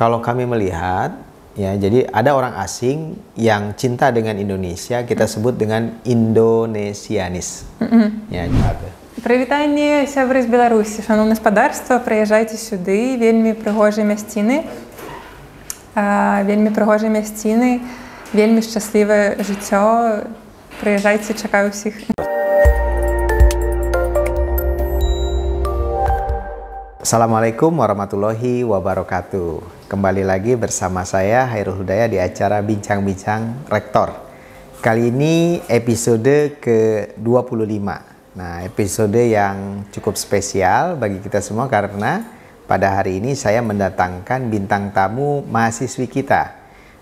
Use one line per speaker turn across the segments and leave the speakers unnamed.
kalau kami melihat ya jadi ada orang asing yang cinta dengan Indonesia kita mm. sebut dengan Indonesianis. Mm-hmm. Ya.
Привітанне сябры з Беларусі шановна спадарства прыязджайце сюды вельмі прыгожыя мясціны а, вельмі прыгожыя мясціны вельмі шчаслівае жыццё прыязджайце чакаю ўсіх.
Assalamualaikum warahmatullahi wabarakatuh. Kembali lagi bersama saya Hairul Hudaya di acara Bincang-Bincang Rektor. Kali ini episode ke-25. Nah, episode yang cukup spesial bagi kita semua karena pada hari ini saya mendatangkan bintang tamu mahasiswi kita.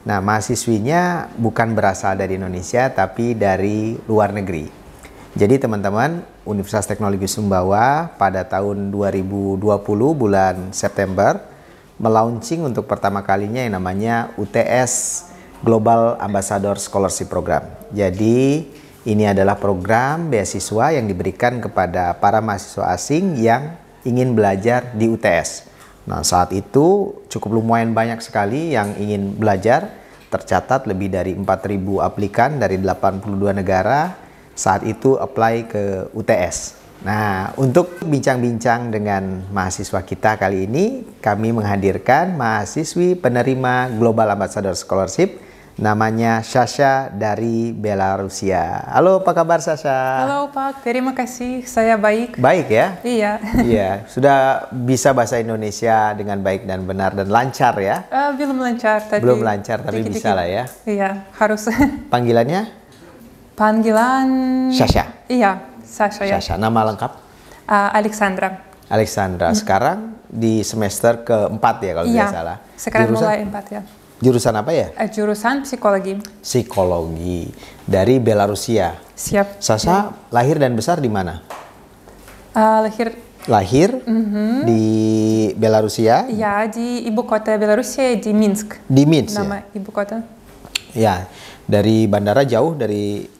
Nah, mahasiswinya bukan berasal dari Indonesia tapi dari luar negeri. Jadi teman-teman, Universitas Teknologi Sumbawa pada tahun 2020 bulan September melaunching untuk pertama kalinya yang namanya UTS Global Ambassador Scholarship Program. Jadi ini adalah program beasiswa yang diberikan kepada para mahasiswa asing yang ingin belajar di UTS. Nah saat itu cukup lumayan banyak sekali yang ingin belajar, tercatat lebih dari 4.000 aplikan dari 82 negara, saat itu apply ke UTS. Nah, untuk bincang-bincang dengan mahasiswa kita kali ini, kami menghadirkan mahasiswi penerima Global Ambassador Scholarship Namanya Sasha dari Belarusia. Halo, apa kabar Sasha?
Halo Pak, terima kasih. Saya baik. Baik ya? Iya.
Iya, sudah bisa bahasa Indonesia dengan baik dan benar dan lancar ya?
Uh, belum lancar, tadi. belum
lancar tapi bisa lah ya.
Iya, harus.
Panggilannya?
Panggilan... Sasha. Iya, Sasha ya. Sasha. Nama lengkap? Uh, Alexandra.
Alexandra. Sekarang di semester keempat ya kalau iya. tidak salah. Sekarang jurusan, mulai empat ya. Jurusan apa ya?
Uh, jurusan psikologi.
Psikologi dari Belarusia. Siap. Sasha ya. lahir dan besar di mana? Uh, lahir. Lahir
mm-hmm.
di Belarusia.
Ya di ibu kota Belarusia di Minsk. Di Minsk. Nama ya? ibu kota.
Ya dari bandara jauh dari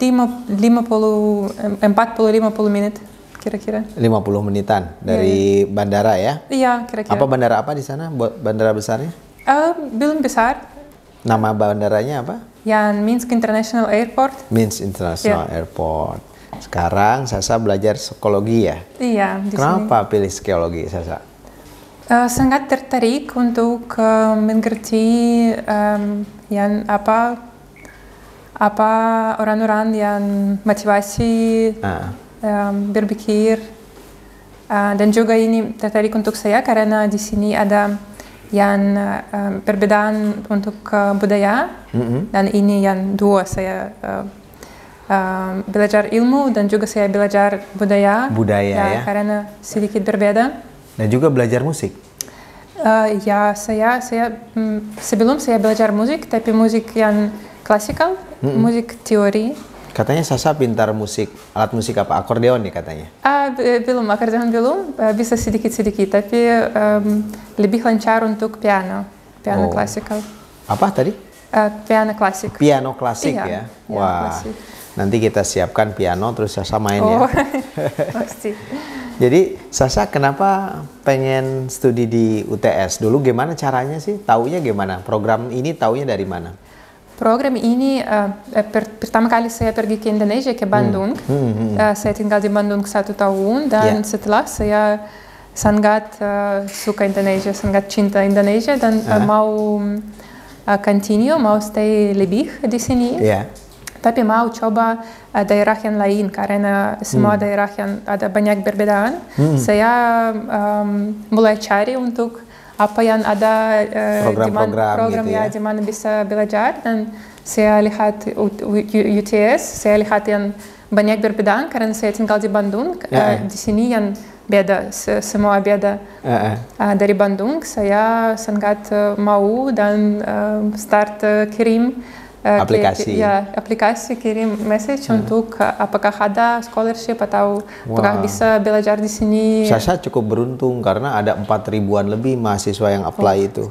lima, lima puluh empat puluh lima puluh menit kira-kira. lima
puluh menitan dari yeah. bandara ya?
Iya, yeah, kira-kira. Apa
bandara apa di sana? Bandara besarnya?
Uh, belum besar.
Nama bandaranya apa?
Yang Minsk International Airport.
Minsk International yeah. Airport. Sekarang Sasa belajar psikologi ya?
Iya. Di Kenapa
sini. pilih psikologi Sasa?
Uh, sangat tertarik untuk uh, mengerti um, yang apa apa orang-orang yang motivasi ah. berpikir ah, dan juga ini tertarik untuk saya karena di sini ada yang perbedaan untuk eh, budaya dan ini yang dua saya eh, belajar ilmu dan juga saya belajar budaya budaya ya, ya. karena sedikit berbeda
dan juga belajar musik
eh, ya saya saya mm, sebelum saya belajar musik tapi musik yang klasikal mm -mm. musik teori.
Katanya Sasa pintar musik, alat musik apa? Akordeon nih ya katanya?
Ah, belum, akordeon belum, eh, bisa sedikit-sedikit, tapi um, lebih lancar untuk piano, piano oh. klasikal. Apa tadi? Uh, piano klasik. Piano klasik iya, ya? Piano Wah, klasik.
nanti kita siapkan piano terus Sasa main ya. oh. ya? pasti. Jadi Sasa kenapa pengen studi di UTS? Dulu gimana caranya sih? Taunya gimana? Program ini taunya dari mana?
program ini eh, eh, per, pertama kali saya pergi ke Indonesia ke Bandung. Hmm. Mm, mm, mm. eh, saya tinggal di Bandung satu tahun dan yeah. setelah saya sangat uh, suka Indonesia, sangat cinta Indonesia dan uh. mau uh, continue, mau stay lebih di sini. Yeah. Tapi mau coba uh, daerah yang lain karena semua daerah yang ada banyak perbedaan. Saya um, mulai cari untuk apa yang ada eh, program-program gitu program gitu ya. di ya. mana bisa belajar dan saya lihat UTS saya lihat yang banyak berbeda karena saya tinggal di Bandung yeah. Ya, ya. di sini yang beda semua beda uh -uh. dari Bandung saya sangat eh, mau dan start kirim Eh, aplikasi. Ya, aplikasi kirim message hmm. untuk eh, apakah ada scholarship atau Wah. apakah bisa belajar di sini. Saya
cukup beruntung karena ada empat ribuan lebih mahasiswa yang apply oh. itu.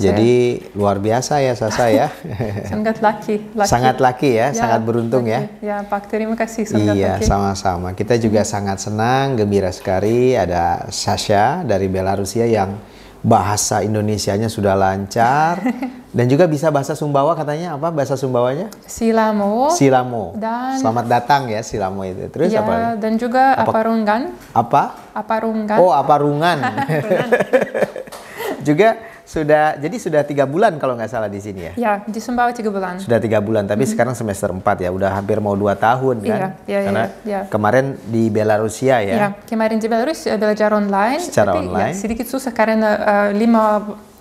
Jadi saya. luar biasa ya Sasa ya.
sangat lucky laki. Sangat
lucky ya, ya sangat beruntung laki. ya.
Ya Pak, terima kasih. Sangat iya,
sama-sama. Kita juga hmm. sangat senang, gembira sekali ada Sasha dari Belarusia yang bahasa Indonesianya sudah lancar dan juga bisa bahasa Sumbawa katanya apa bahasa Sumbawanya?
Silamo.
Silamo. Dan selamat datang ya Silamo itu. Terus ya, apa?
dan juga apa, oh, Aparungan. Apa? Apa Aparungan. Oh, apa
Aparungan. juga sudah jadi sudah tiga bulan kalau nggak salah di sini ya?
Ya di Sumbawa tiga bulan. Sudah
tiga bulan, tapi mm -hmm. sekarang semester empat ya, udah hampir mau dua tahun kan? Iya, iya, iya Karena iya, iya. kemarin di Belarusia ya? Iya,
kemarin di Belarus eh, belajar online. Secara
tapi ya, online. Ya, sedikit
susah karena uh, lima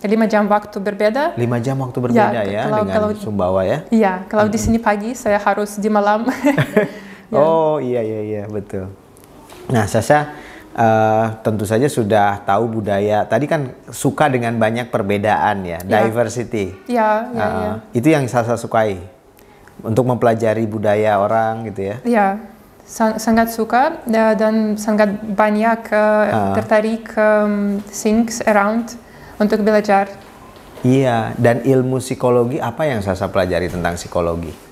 lima jam waktu berbeda.
Lima jam waktu ya, berbeda ya, ya kalau, dengan kalau, Sumbawa ya?
Iya, kalau mm -hmm. di sini pagi saya harus di malam. ya.
Oh iya iya iya betul. Nah Sasa uh, tentu saja sudah tahu budaya. Tadi kan suka dengan banyak perbedaan ya, ya. diversity.
Ya, ya, uh, ya.
Itu yang saya sukai untuk mempelajari budaya orang gitu ya.
Ya, sang sangat suka dan sangat banyak uh, uh. tertarik um, things around untuk belajar.
Iya, dan ilmu psikologi apa yang saya pelajari tentang psikologi?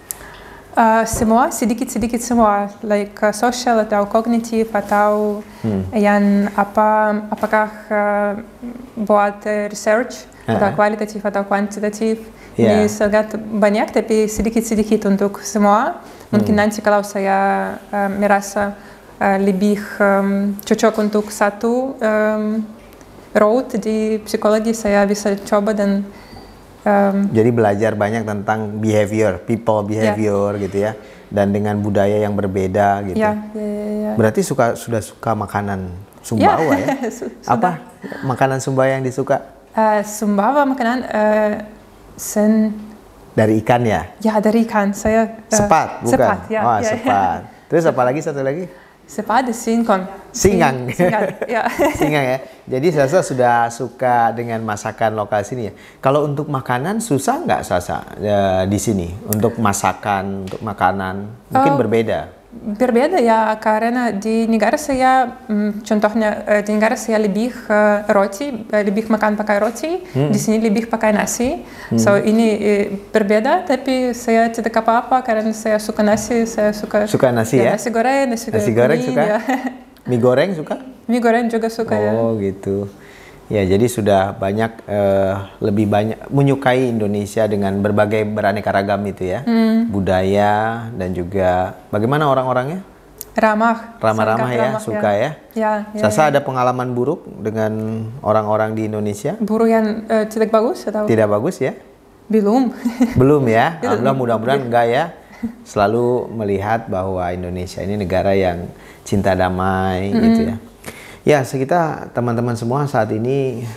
uh, semua sedikit-sedikit semua like uh, social atau kognitif atau hmm. yang apa apakah uh, buat research uh -huh. atau kualitatif atau kuantitatif yeah. ini sangat banyak tapi sedikit-sedikit untuk semua mungkin hmm. nanti kalau saya uh, merasa uh, lebih um, cocok untuk satu um, road di psikologi saya bisa coba dan Um,
Jadi belajar banyak tentang behavior, people ya. behavior yeah. gitu ya, dan dengan budaya yang berbeda gitu. Yeah,
yeah, yeah, ya. Berarti
suka sudah suka makanan ya. Sumbawa yeah. ya? Apa makanan Sumbawa yang disuka?
Uh, Sumbawa makanan uh, sen
dari ikan ya?
Ya dari ikan saya. Uh, sepat bukan? Sepat ya. Oh yeah, sepat.
yeah. Terus lagi satu lagi?
Sepade singkong. Singang. Singang. ya.
Singang ya. Jadi Sasa sudah suka dengan masakan lokal sini ya. Kalau untuk makanan susah nggak Sasa e, di sini untuk masakan untuk makanan mungkin oh. berbeda.
Per bėdą ją karena di Čiantohne, mm, eh, Dinigarsėje libih eh, roti, eh, libih makan pakai roti, mm. sini libih pakai nasi. Mm. So, ini per tapi saya tidak apa-apa, karena saya suka nasi, saya suka... Suka nasi, ya? ya? Nasi goreng, nasi, nasi goreng, goreng suka? Ya.
Mie goreng suka?
Mie goreng juga suka, oh,
ya. Oh, gitu. Ya, jadi sudah banyak uh, lebih banyak menyukai Indonesia dengan berbagai beraneka ragam itu ya, hmm. budaya dan juga bagaimana orang-orangnya? Ramah. Ramah-ramah ya, ramah, suka ya. ya.
Ya. ya Sasa
ya, ada pengalaman buruk dengan orang-orang di Indonesia?
Buruk yang uh, tidak bagus atau?
Tidak bagus ya? Belum. Belum ya. Alhamdulillah mudah-mudahan enggak ya. Selalu melihat bahwa Indonesia ini negara yang cinta damai gitu hmm. gitu ya. Ya, sekitar teman-teman semua saat ini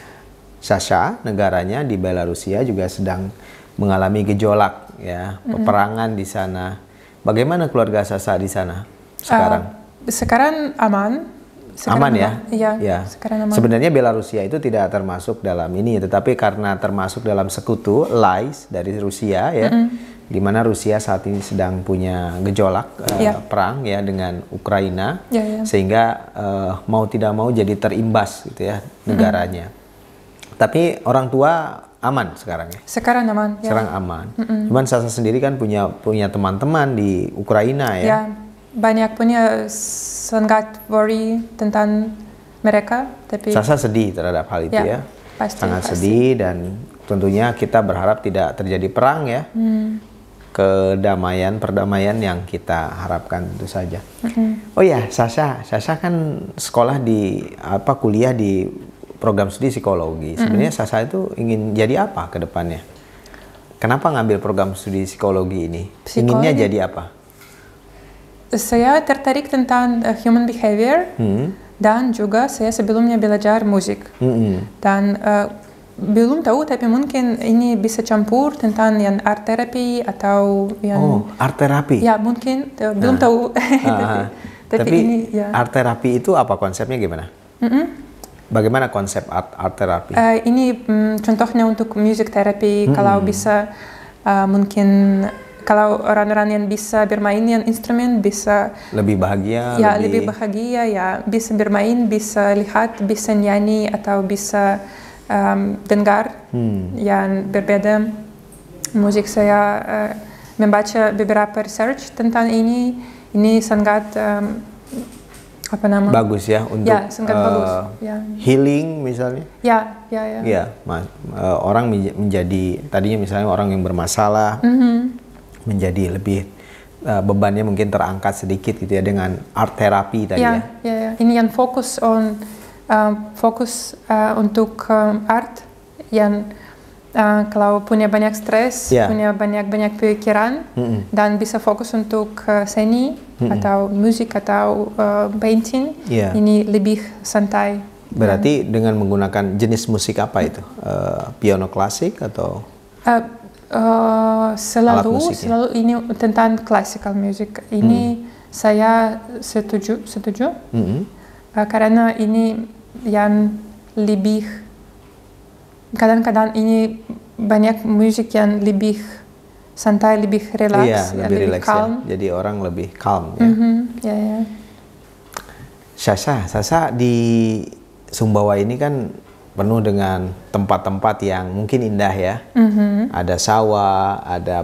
Sasha negaranya di Belarusia juga sedang mengalami gejolak ya, mm-hmm. peperangan di sana. Bagaimana keluarga Sasha di sana
sekarang? Uh, sekarang aman. Sekarang aman, ya? aman ya? Iya. Ya. Sekarang aman.
Sebenarnya Belarusia itu tidak termasuk dalam ini, tetapi karena termasuk dalam sekutu lies dari Rusia ya. Mm-hmm di mana Rusia saat ini sedang punya gejolak yeah. uh, ya. perang ya dengan Ukraina yeah, yeah. sehingga uh, mau tidak mau jadi terimbas gitu ya negaranya. Mm. Tapi orang tua aman sekarang ya.
Sekarang aman. Ya. Sekarang
aman. Mm -mm. Cuman Sasa sendiri kan punya punya teman-teman di Ukraina ya. Yeah.
banyak punya sangat worry tentang mereka. Tapi Sasa
sedih terhadap hal itu ya. ya.
Pasti, sangat pasti.
sedih dan tentunya kita berharap tidak terjadi perang ya. Hmm kedamaian perdamaian yang kita harapkan itu saja. mm Oh ya, Sasha, Sasha kan sekolah di apa kuliah di program studi psikologi. Sebenarnya mm-hmm. Sasha itu ingin jadi apa ke depannya? Kenapa ngambil program studi psikologi ini? Psikologi. Inginnya jadi apa?
Saya tertarik tentang uh, human behavior. Mm-hmm. Dan juga saya sebelumnya belajar musik. Mm -hmm. Dan uh, belum tahu tapi mungkin ini bisa campur tentang yang art therapy atau yang oh
art therapy ya
mungkin belum tahu ah, ah, ah.
tapi, tapi ini ya. art therapy itu apa konsepnya gimana mm -hmm. bagaimana konsep art art terapi
uh, eh, ini um, contohnya untuk music therapy mm -hmm. kalau bisa uh, eh, mungkin kalau orang-orang yang bisa bermain yang instrumen bisa
lebih bahagia ya lebih, lebih
bahagia ya bisa bermain bisa lihat bisa nyanyi atau bisa Ehm, Dengar, hmm. yang musik saya. saya uh, eh, membaca beberapa research tentang ini, ini sangat, ehm, apa nama? Bagus ya, untuk ya, sangat uh, eh, bagus. Ya.
healing misalnya?
Ya, ya, ya. Ya,
ma- uh, orang menjadi, tadinya misalnya orang yang bermasalah, mm -hmm. menjadi lebih uh, bebannya mungkin terangkat sedikit gitu ya dengan art terapi tadi ya. Ya,
ya, ya. Ini yang fokus on Ehm, fokus eh, untuk eh, art yang eh, kalau punya banyak stres, yeah. punya banyak-banyak pikiran mm -hmm. dan bisa fokus untuk seni mm -hmm. atau musik atau painting yeah. ini lebih santai.
Berarti dan, dengan menggunakan jenis musik apa itu? Uh, piano klasik atau?
Uh, uh, selalu, selalu ini tentang classical music. Ini mm. saya setuju, setuju. Mm -hmm. uh, karena ini yang lebih kadang-kadang ini banyak musik yang lebih santai, lebih relax, iya, ya, lebih, lebih ya. calm. Ya.
Jadi orang lebih calm ya.
Mm -hmm. yeah, yeah.
Sasha, Sasha di Sumbawa ini kan penuh dengan tempat-tempat yang mungkin indah ya. Mm -hmm. Ada sawah, ada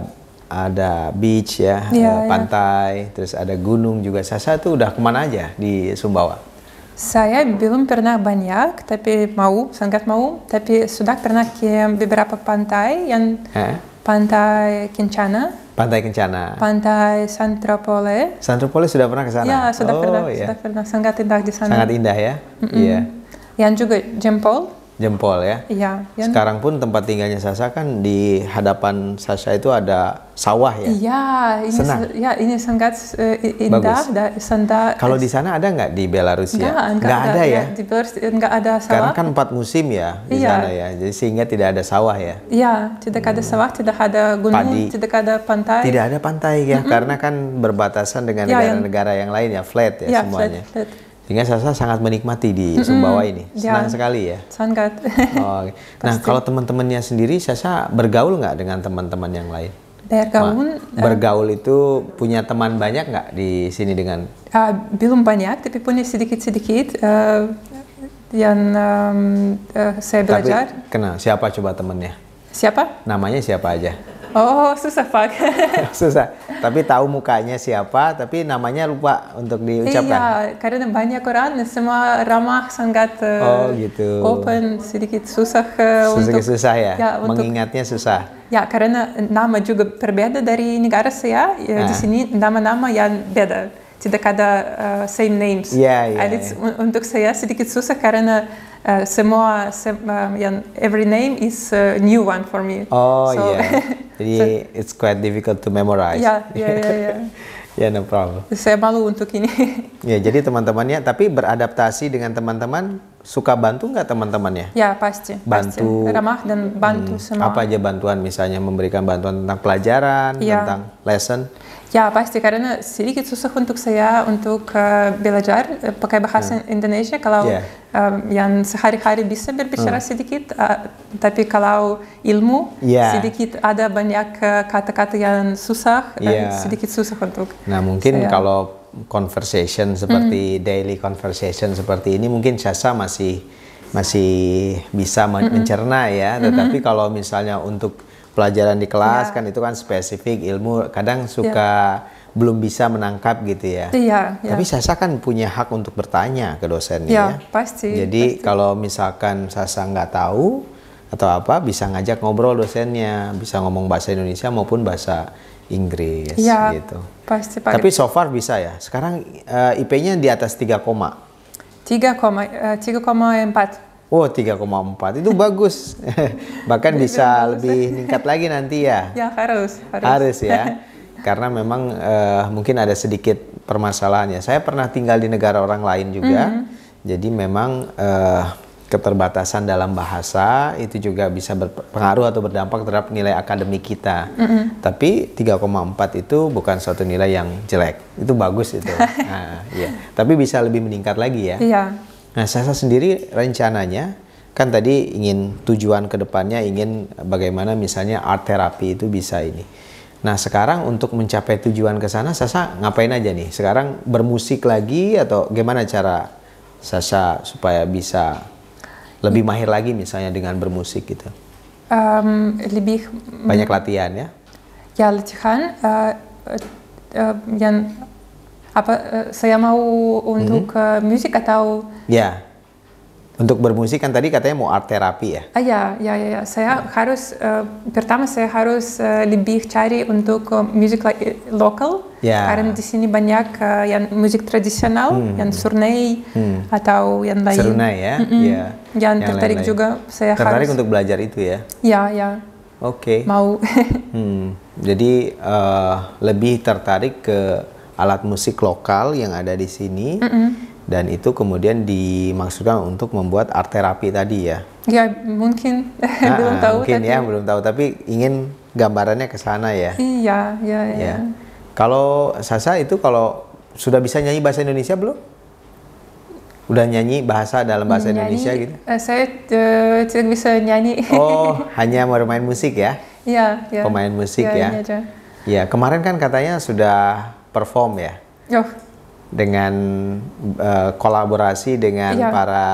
ada beach ya, yeah, ada iya. pantai, yeah. terus ada gunung juga. Sasa tuh udah kemana aja di Sumbawa?
Saya belum pernah banyak, tapi mau, sangat mau. Tapi sudah pernah ke beberapa pantai yang eh? Pantai Kencana.
Pantai Kencana.
Pantai Santropole.
Santropole sudah pernah ke sana? Ya, sudah oh, pernah. Yeah. Sudah
pernah. Sangat indah di sana. Sangat indah ya. Iya. Mm -mm. yeah. Yang juga jempol
jempol ya.
Iya. Ya. Sekarang
pun tempat tinggalnya Sasa kan di hadapan Sasa itu ada sawah ya. Iya,
ini senang. ya ini sangat uh, indah da, Kalau
di sana ada nggak di Belarusia? ya? nggak, ada, ya? ya. Di
Belarus nggak ada sawah. Karena kan
empat musim ya di iya. sana ya, jadi sehingga tidak ada sawah ya.
Iya, tidak ada hmm. sawah, tidak ada gunung, Padi. tidak ada pantai. Tidak
ada pantai ya, mm -hmm. karena kan berbatasan dengan iya, negara-negara ya, yang... yang lain ya, flat ya, ya semuanya. Flat, flat. Sehingga saya sangat menikmati di Sumbawa ini. Senang ya. sekali ya. Sangat. Oh, Nah, Nah, kalau teman-temannya sendiri saya bergaul nggak dengan teman-teman yang lain?
Bergaul. Ma, eh,
bergaul itu punya teman banyak nggak di sini dengan?
Uh, belum banyak, tapi punya sedikit-sedikit. Uh, yang um, uh, saya belajar. Tapi,
kenal siapa coba temannya? Siapa? Namanya siapa aja?
Oh, susah Pak.
susah. Tapi tahu mukanya siapa, tapi namanya lupa untuk diucapkan. Iya,
karena banyak orang semua ramah sangat eh, oh, gitu. open, sedikit susah susah, eh, untuk susah
ya. ya untuk, mengingatnya susah.
Ya, karena nama juga berbeda dari negara saya. Ya, nah. Di ah. sini nama-nama yang beda. Tidak ada uh, same names. Iya, yeah, iya. Yeah, yeah. Untuk saya sedikit susah karena uh, Samoa, Sam, um, yeah, every name is a new one for me. Oh so yeah,
really, so, it's quite difficult to memorize. Yeah, yeah, yeah. yeah. Ya, yeah, no problem.
Saya malu untuk ini.
ya, jadi teman-temannya, tapi beradaptasi dengan teman-teman, suka bantu nggak teman-temannya?
Ya, pasti. Bantu. Pasti. Ramah dan bantu hmm, semua. Apa
aja bantuan, misalnya memberikan bantuan tentang pelajaran, yeah. tentang lesson.
Ya pasti karena sedikit susah untuk saya untuk uh, eh, belajar eh, pakai bahasa yeah. Indonesia kalau yeah. um, yang sehari-hari bisa berbicara sedikit, uh, tapi kalau ilmu yeah. sedikit ada banyak eh, kata-kata yang susah yeah. sedikit susah untuk.
Nah mungkin saya. kalau conversation seperti mm. daily conversation seperti ini mungkin Sasa masih masih bisa mencerna mm -hmm. mencerna ya, tetapi mm -hmm. kalau misalnya untuk pelajaran di kelas ya. kan itu kan spesifik ilmu kadang iya. suka ya. belum bisa menangkap gitu ya. Iya. Ya. Tapi Sasa kan punya hak untuk bertanya ke dosennya. Iya, ya,
pasti. Jadi
pasti. kalau misalkan Sasa nggak tahu atau apa bisa ngajak ngobrol dosennya bisa ngomong bahasa Indonesia maupun bahasa Inggris ya, gitu.
Pasti Pak. Tapi
so far bisa ya. Sekarang uh, eh, IP-nya di atas 3 koma.
3 koma uh,
Oh 3,4 itu bagus. Bahkan ya, bisa bagus. lebih meningkat lagi nanti ya.
Ya harus. Harus, harus ya.
Karena memang uh, mungkin ada sedikit permasalahannya. Saya pernah tinggal di negara orang lain juga. Mm Jadi memang uh, keterbatasan dalam bahasa itu juga bisa berpengaruh atau berdampak terhadap nilai akademik kita. Mm -hmm. Tapi 3,4 itu bukan suatu nilai yang jelek. Itu bagus itu. nah, ya. Tapi bisa lebih meningkat lagi ya. Iya. Nah, Sasa sendiri rencananya kan tadi ingin tujuan kedepannya ingin bagaimana misalnya art terapi itu bisa ini. Nah sekarang untuk mencapai tujuan ke sana Sasa ngapain aja nih? Sekarang bermusik lagi atau gimana cara Sasa supaya bisa lebih mahir lagi misalnya dengan bermusik gitu?
Um, lebih banyak
latihan ya?
Ya latihan. Uh, uh, yang apa uh, saya mau untuk mm -hmm. uh, musik atau
Ya. Untuk bermusik kan tadi katanya mau art terapi ya? Ah,
ya, ya, ya, ya. Saya ya. harus uh, pertama saya harus uh, lebih cari untuk uh, eh, musik lokal ya. karena di sini banyak uh, yang musik tradisional, hmm. yang surnai hmm. atau yang lain. Surnai ya, mm -mm. ya. Yang, yang tertarik lain -lain. juga saya tertarik harus. untuk
belajar itu ya? Ya, ya. Oke. Okay. Mau. hmm. Jadi uh, lebih tertarik ke alat musik lokal yang ada di sini. Mm -mm dan itu kemudian dimaksudkan untuk membuat art terapi tadi ya.
Ya mungkin nah, belum ah, tahu. Mungkin tapi... ya
belum tahu tapi ingin gambarannya ke sana ya.
Iya iya. Ya. ya.
Kalau Sasa itu kalau sudah bisa nyanyi bahasa Indonesia belum? Udah nyanyi bahasa dalam bahasa nyanyi, Indonesia gitu?
Eh, saya uh, tidak bisa nyanyi. Oh
hanya bermain musik ya?
Iya iya. Pemain
musik iya, ya. Iya ya kemarin kan katanya sudah perform ya. Oh dengan uh, kolaborasi dengan ya. para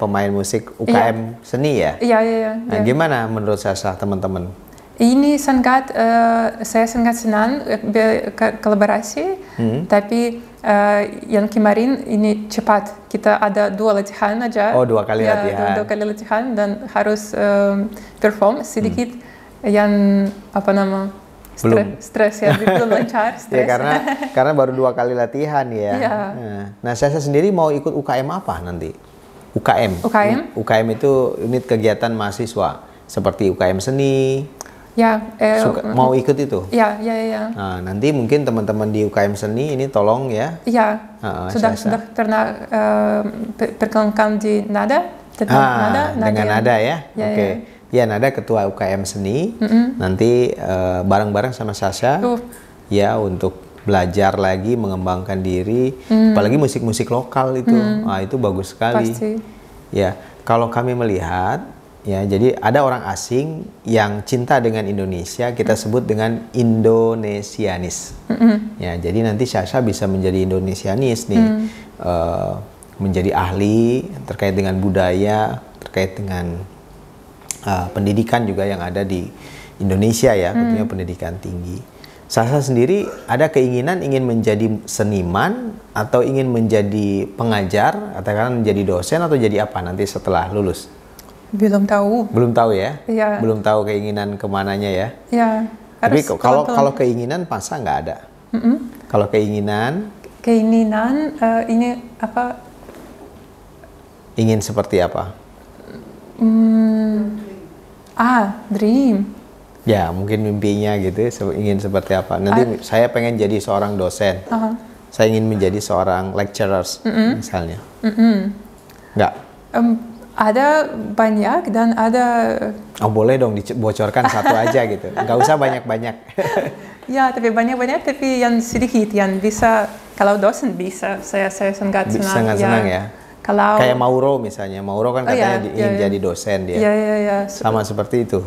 pemain musik UKM ya. seni ya.
Iya iya. Ya, nah, ya.
Gimana menurut saya teman-teman?
Ini sangat uh, eh, saya sangat senang eh, kolaborasi, hmm. tapi uh, yang kemarin ini cepat kita ada dua latihan aja. Oh dua kali ya, latihan. Dua, dua kali latihan dan harus uh, perform sedikit hmm. yang apa nama belum stres ya belum lancar ya, stres ya karena
karena baru dua kali latihan ya yeah. nah, nah saya, saya sendiri mau ikut UKM apa nanti UKM UKM UKM itu unit kegiatan mahasiswa seperti UKM seni
ya eh, mau ikut itu ya ya ya
nah, nanti mungkin teman-teman di UKM seni ini tolong ya ya uh, sudah saya, sudah
pernah uh, perkenalkan di nada, ah, nada dengan nada ya, ya iya, oke okay.
ya. Ya, nada ketua UKM seni. Mm -hmm. Nanti eh, bareng-bareng uh, sama Sasha. Uh. Ya, untuk belajar lagi, mengembangkan diri, mm. apalagi musik-musik lokal itu. Mm. Ah, itu bagus sekali. Pasti. Ya, kalau kami melihat ya, jadi ada orang asing yang cinta dengan Indonesia, kita sebut dengan Indonesianis. Mm -hmm. Ya, jadi nanti Sasha bisa menjadi Indonesianis nih. Mm. Uh, menjadi ahli terkait dengan budaya, terkait dengan uh, pendidikan juga yang ada di Indonesia ya, hmm. tentunya pendidikan tinggi. Sasa sendiri ada keinginan ingin menjadi seniman atau ingin menjadi pengajar, katakan menjadi dosen atau jadi apa nanti setelah lulus?
Belum tahu.
Belum tahu ya? Iya. Belum tahu keinginan kemananya ya?
Iya. Tapi kalau kalau
keinginan masa nggak ada. Mm -mm. Kalau keinginan?
Keinginan uh, ini apa?
Ingin seperti apa?
Hmm, ah, dream.
Ya, mungkin mimpinya gitu, ingin seperti apa. Nanti I, ah. saya pengen jadi seorang dosen. Uh -huh. Saya ingin menjadi seorang lecturer mm -hmm. misalnya. Mm -hmm. Enggak.
Um, ada banyak dan ada.
Oh boleh dong dibocorkan satu aja gitu. Enggak usah banyak-banyak.
ya, tapi banyak-banyak, tapi yang sedikit yang bisa. Kalau dosen bisa, saya saya sangat senang. Sangat ya. senang ya. Kalau kayak
Mauro misalnya, Mauro kan oh katanya oh, iya, iya, ingin iya. jadi dosen dia. Sama seperti itu.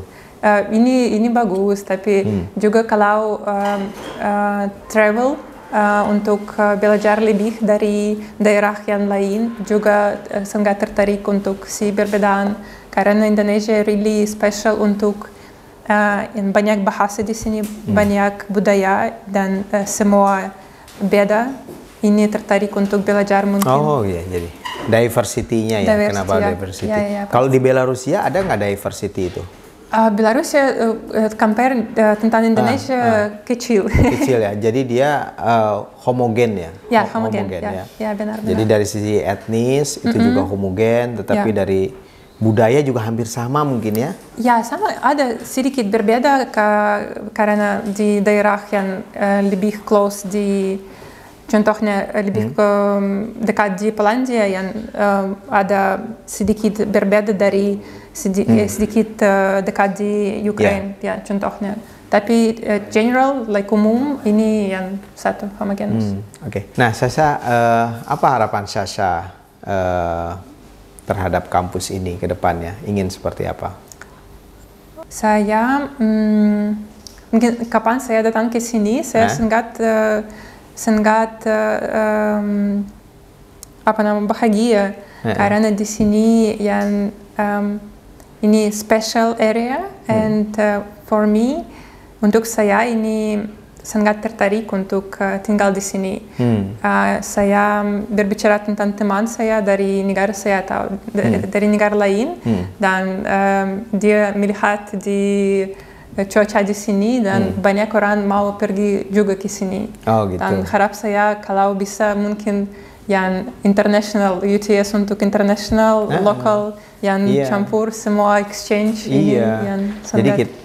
Uh, ini ini bagus, tapi hmm. juga kalau uh, uh, travel uh, untuk uh, belajar lebih dari daerah yang lain juga uh, sangat tertarik untuk si berbedaan, karena Indonesia really special untuk uh, banyak bahasa di sini hmm. banyak budaya dan uh, semua beda ini tertarik untuk belajar mungkin. Oh, oh
iya, jadi diversity-nya ya, diversity, kenapa ya. diversity. Ya, ya, ya Kalau di Belarusia ada nggak diversity itu?
Uh, Belarusia uh, compare uh, tentang Indonesia uh, uh, kecil. Kecil ya,
jadi dia uh, homogen ya.
Ya homogen, homogen ya. ya. ya benar, benar. Jadi
dari sisi etnis itu mm -hmm. juga homogen, tetapi ya. dari budaya juga hampir sama mungkin ya?
Ya sama, ada sedikit berbeda ke, karena di daerah yang uh, lebih close di Contohnya lebih dekat di Polandia yang ada sedikit berbeda dari sedikit dekat di Ukraine ya contohnya. Tapi э, general like umum ini yang satu homogenis. Hmm,
oke. Nah, Sasha eh, apa harapan Sasha eh, terhadap kampus ini ke depannya? Ingin seperti apa?
Saya hmm, mungkin kapan saya datang ke sini, saya eh? sangat Sângat apa namanya Bahagia, yeah. di sini, yang um, ini special area and uh, for me untuk saya ini sangat tertarik untuk tinggal di sini. mm. Uh, saya berbicara tentang teman saya dari negara saya atau mm. dari negara lain mm. dan um, dia melihat di cuaca di sini, dan hmm. banyak orang mau pergi juga ke sini. Oh, gitu. Dan harap saya kalau bisa mungkin yang international UTS untuk international, ah. lokal, yang yeah. campur semua exchange yeah. ini. Yang Jadi kita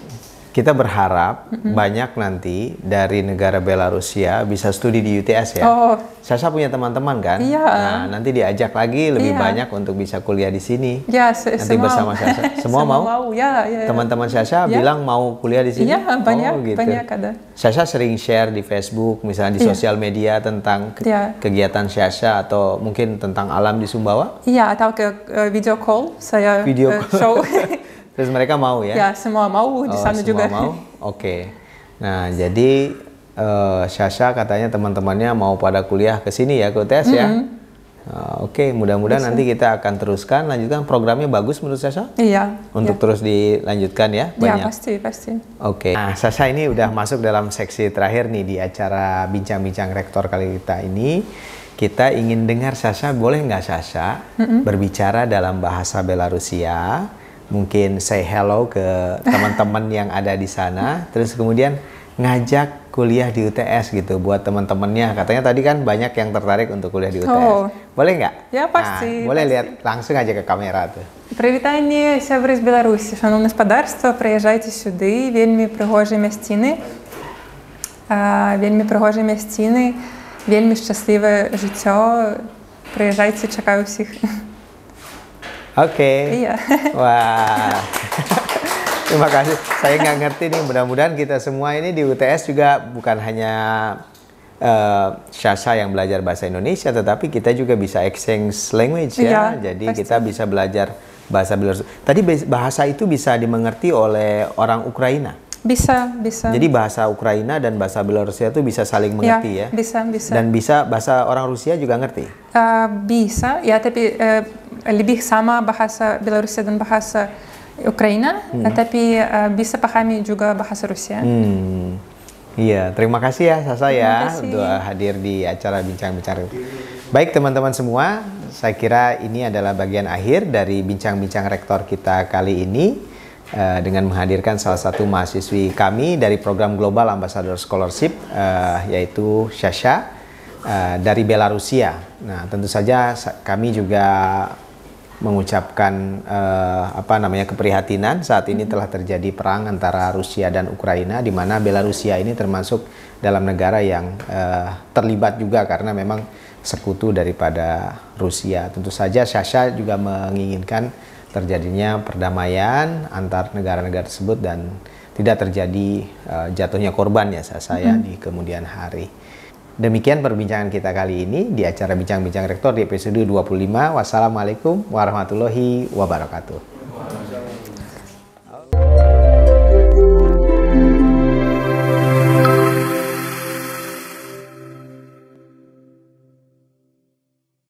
kita berharap mm-hmm. banyak nanti dari negara Belarusia bisa studi di UTS ya. Oh. Sasa punya teman-teman kan? Iya. Nah, nanti diajak lagi lebih iya. banyak untuk bisa kuliah di sini.
Ya, se- nanti bersama Sasa. Semua, mau? mau. Ya, ya, ya,
Teman-teman Sasa ya. bilang mau kuliah di sini? Iya, oh, banyak, oh, gitu. banyak ada. Sasa sering share di Facebook, misalnya di iya. sosial media tentang ke- iya. kegiatan Sasa atau mungkin tentang alam di Sumbawa?
Iya, atau ke uh, video call saya video uh, show
Terus mereka mau ya? Ya,
semua mau di oh, sana semua juga. mau?
Oke. Nah, jadi uh, eh, Sasha katanya teman-temannya mau pada kuliah ke sini ya, ke UTS mm -hmm. ya? Uh, Oke, okay. mudah-mudahan nanti kita akan teruskan, lanjutkan programnya bagus menurut Sasha. Iya. Untuk iya. terus dilanjutkan ya. Iya, banyak.
Iya pasti pasti. Oke.
Okay. Nah Sasha ini udah masuk dalam seksi terakhir nih di acara bincang-bincang rektor kali kita ini. Kita ingin dengar Sasha, boleh nggak Sasha mm -hmm. berbicara dalam bahasa Belarusia mungkin say hello ke teman-teman yang ada di sana terus kemudian ngajak kuliah di UTS gitu buat teman-temannya katanya tadi kan banyak yang tertarik untuk kuliah di UTS oh. boleh nggak ya nah, pasti nah, boleh pasti. lihat langsung aja ke kamera tuh
Привітанне сябри з Білорусі, шановне господарство, приїжджайте сюди, вельми пригожі мясціны вельми пригожі мясціны вельми щасливе життя, приїжджайте, чекаю всіх.
Oke. Iya. Wah. Terima kasih. Saya nggak ngerti nih. Mudah-mudahan kita semua ini di UTS juga bukan hanya uh, Shasha yang belajar bahasa Indonesia, tetapi kita juga bisa exchange language ya. Iya, Jadi pasti. kita bisa belajar bahasa Belarus. Tadi bahasa itu bisa dimengerti oleh orang Ukraina.
Bisa, bisa. Jadi
bahasa Ukraina dan bahasa Belarusia itu bisa saling ya, mengerti ya? ya?
Bisa, bisa. Dan
bisa bahasa orang Rusia juga ngerti?
Uh, bisa, ya tapi uh, lebih sama bahasa Belarusia dan bahasa Ukraina, hmm. Eh, tapi uh, bisa pahami juga bahasa Rusia.
Hmm. Iya, terima kasih ya Sasa ya untuk hadir di acara bincang-bincang. Baik teman-teman semua, saya kira ini adalah bagian akhir dari bincang-bincang rektor kita kali ini. Eh, dengan menghadirkan salah satu mahasiswi kami dari program Global Ambassador Scholarship uh, yaitu Shasha uh, dari Belarusia. Nah, tentu saja kami juga mengucapkan uh, apa namanya keprihatinan saat ini telah terjadi perang antara Rusia dan Ukraina di mana Belarusia ini termasuk dalam negara yang uh, terlibat juga karena memang sekutu daripada Rusia. Tentu saja Shasha juga menginginkan terjadinya perdamaian antar negara-negara tersebut dan tidak terjadi uh, jatuhnya korban ya saya hmm. di kemudian hari. Demikian perbincangan kita kali ini di acara Bincang-Bincang Rektor di episode 25. Wassalamualaikum warahmatullahi wabarakatuh.